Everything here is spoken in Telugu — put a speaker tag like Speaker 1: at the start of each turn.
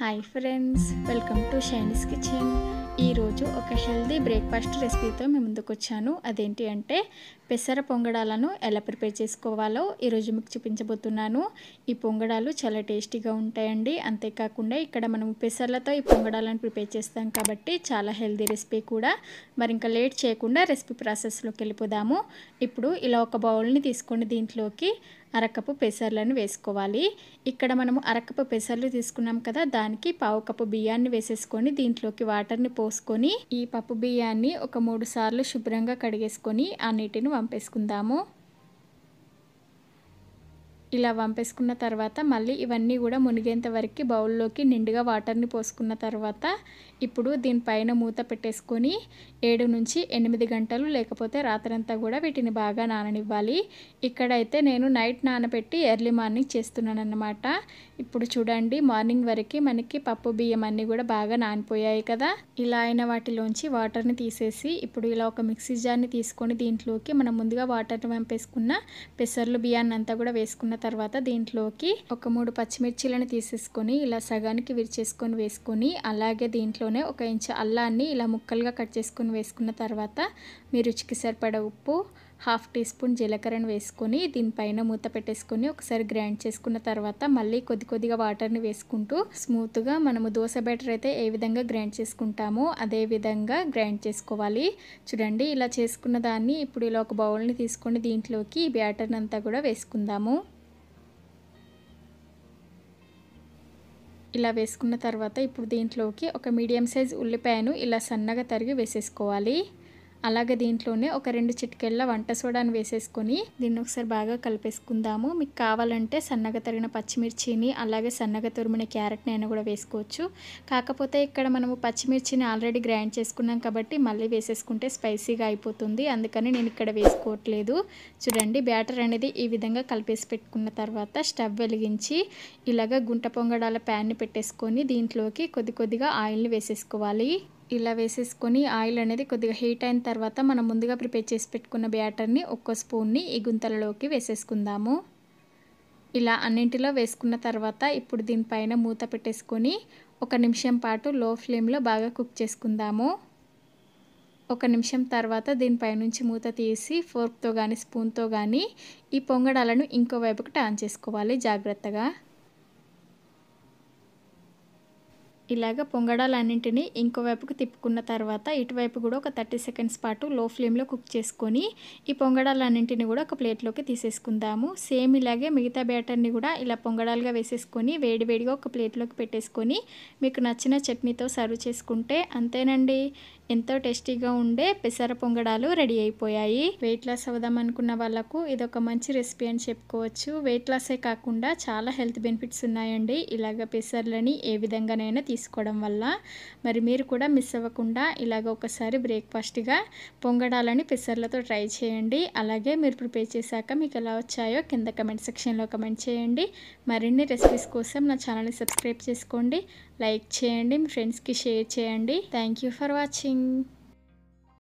Speaker 1: hi friends welcome to Shiny's kitchen ఈరోజు ఒక హెల్దీ బ్రేక్ఫాస్ట్ రెసిపీతో మేము ముందుకు వచ్చాను అదేంటి అంటే పెసర పొంగడాలను ఎలా ప్రిపేర్ చేసుకోవాలో ఈరోజు మీకు చూపించబోతున్నాను ఈ పొంగడాలు చాలా టేస్టీగా ఉంటాయండి అంతేకాకుండా ఇక్కడ మనం పెసర్లతో ఈ పొంగడాలను ప్రిపేర్ చేస్తాం కాబట్టి చాలా హెల్దీ రెసిపీ కూడా మరి ఇంకా లేట్ చేయకుండా రెసిపీ ప్రాసెస్లోకి వెళ్ళిపోదాము ఇప్పుడు ఇలా ఒక బౌల్ని తీసుకొని దీంట్లోకి అరకప్పు పెసర్లను వేసుకోవాలి ఇక్కడ మనము అరకప్పు పెసర్లు తీసుకున్నాం కదా దానికి పావు కప్పు బియ్యాన్ని వేసేసుకొని దీంట్లోకి వాటర్ని పోసుకొని ఈ పప్పు బియ్యాన్ని ఒక మూడు సార్లు శుభ్రంగా కడిగేసుకొని ఆ నీటిని పంపేసుకుందాము ఇలా వంపేసుకున్న తర్వాత మళ్ళీ ఇవన్నీ కూడా మునిగేంత వరకు బౌల్లోకి నిండుగా వాటర్ని పోసుకున్న తర్వాత ఇప్పుడు దీనిపైన మూత పెట్టేసుకొని ఏడు నుంచి ఎనిమిది గంటలు లేకపోతే రాత్రంతా కూడా వీటిని బాగా నాననివ్వాలి ఇక్కడైతే నేను నైట్ నానబెట్టి ఎర్లీ మార్నింగ్ చేస్తున్నాను అన్నమాట ఇప్పుడు చూడండి మార్నింగ్ వరకు మనకి పప్పు బియ్యం అన్నీ కూడా బాగా నానిపోయాయి కదా ఇలా అయిన వాటిలోంచి వాటర్ని తీసేసి ఇప్పుడు ఇలా ఒక మిక్సీ జార్ని తీసుకొని దీంట్లోకి మనం ముందుగా వాటర్ని వంపేసుకున్న పెసర్లు బియ్యాన్ని అంతా కూడా వేసుకున్న తర్వాత దీంట్లోకి ఒక మూడు పచ్చిమిర్చీలను తీసేసుకొని ఇలా సగానికి విరిచేసుకొని వేసుకొని అలాగే దీంట్లోనే ఒక ఇంచు అల్లాన్ని ఇలా ముక్కలుగా కట్ చేసుకొని వేసుకున్న తర్వాత మీ రుచికి సరిపడే ఉప్పు హాఫ్ టీ స్పూన్ జీలకర్రను వేసుకొని దీనిపైన మూత పెట్టేసుకొని ఒకసారి గ్రైండ్ చేసుకున్న తర్వాత మళ్ళీ కొద్ది కొద్దిగా వాటర్ని వేసుకుంటూ స్మూత్గా మనము దోశ బ్యాటర్ అయితే ఏ విధంగా గ్రైండ్ చేసుకుంటామో అదే విధంగా గ్రైండ్ చేసుకోవాలి చూడండి ఇలా చేసుకున్న దాన్ని ఇప్పుడు ఇలా ఒక బౌల్ని తీసుకొని దీంట్లోకి ఈ బ్యాటర్ని అంతా కూడా వేసుకుందాము ఇలా వేసుకున్న తర్వాత ఇప్పుడు దీంట్లోకి ఒక మీడియం సైజ్ ఉల్లిపాయను ఇలా సన్నగా తరిగి వేసేసుకోవాలి అలాగే దీంట్లోనే ఒక రెండు చిటికెళ్ళ వంట సోడాను వేసేసుకొని దీన్ని ఒకసారి బాగా కలిపేసుకుందాము మీకు కావాలంటే సన్నగా తరిగిన పచ్చిమిర్చిని అలాగే సన్నగా తురిమిన క్యారెట్ని అయినా కూడా వేసుకోవచ్చు కాకపోతే ఇక్కడ మనము పచ్చిమిర్చిని ఆల్రెడీ గ్రైండ్ చేసుకున్నాం కాబట్టి మళ్ళీ వేసేసుకుంటే స్పైసీగా అయిపోతుంది అందుకని నేను ఇక్కడ వేసుకోవట్లేదు చూడండి బ్యాటర్ అనేది ఈ విధంగా కలిపేసి పెట్టుకున్న తర్వాత స్టవ్ వెలిగించి ఇలాగ గుంట పొంగడాల ప్యాన్ని పెట్టేసుకొని దీంట్లోకి కొద్ది కొద్దిగా ఆయిల్ని వేసేసుకోవాలి ఇలా వేసేసుకొని ఆయిల్ అనేది కొద్దిగా హీట్ అయిన తర్వాత మనం ముందుగా ప్రిపేర్ చేసి పెట్టుకున్న బ్యాటర్ని ఒక్క స్పూన్ని ఈ గుంతలలోకి వేసేసుకుందాము ఇలా అన్నింటిలో వేసుకున్న తర్వాత ఇప్పుడు దీనిపైన మూత పెట్టేసుకొని ఒక నిమిషం పాటు లో ఫ్లేమ్లో బాగా కుక్ చేసుకుందాము ఒక నిమిషం తర్వాత దీనిపైనుంచి మూత తీసి ఫోర్క్తో కానీ స్పూన్తో కానీ ఈ పొంగడాలను ఇంకోవైపుకి టాన్ చేసుకోవాలి జాగ్రత్తగా ఇలాగ పొంగడాలన్నింటినీ ఇంకోవైపుకు తిప్పుకున్న తర్వాత ఇటువైపు కూడా ఒక థర్టీ సెకండ్స్ పాటు లో ఫ్లేమ్లో కుక్ చేసుకొని ఈ పొంగడాలన్నింటినీ కూడా ఒక ప్లేట్లోకి తీసేసుకుందాము సేమ్ ఇలాగే మిగతా బ్యాటర్ని కూడా ఇలా పొంగడాలుగా వేసేసుకొని వేడివేడిగా ఒక ప్లేట్లోకి పెట్టేసుకొని మీకు నచ్చిన చట్నీతో సర్వ్ చేసుకుంటే అంతేనండి ఎంతో టేస్టీగా ఉండే పెసర పొంగడాలు రెడీ అయిపోయాయి వెయిట్ లాస్ అవుదాం అనుకున్న వాళ్ళకు ఒక మంచి రెసిపీ అని చెప్పుకోవచ్చు వెయిట్ లాసే కాకుండా చాలా హెల్త్ బెనిఫిట్స్ ఉన్నాయండి ఇలాగ పెసర్లని ఏ విధంగానైనా తీసుకోవడం వల్ల మరి మీరు కూడా మిస్ అవ్వకుండా ఇలాగ ఒకసారి బ్రేక్ఫాస్ట్గా పొంగడాలని పెసర్లతో ట్రై చేయండి అలాగే మీరు ప్రిపేర్ చేశాక మీకు ఎలా వచ్చాయో కింద కమెంట్ సెక్షన్లో కమెంట్ చేయండి మరిన్ని రెసిపీస్ కోసం నా ఛానల్ని సబ్స్క్రైబ్ చేసుకోండి లైక్ చేయండి మీ ఫ్రెండ్స్కి షేర్ చేయండి థ్యాంక్ ఫర్ వాచింగ్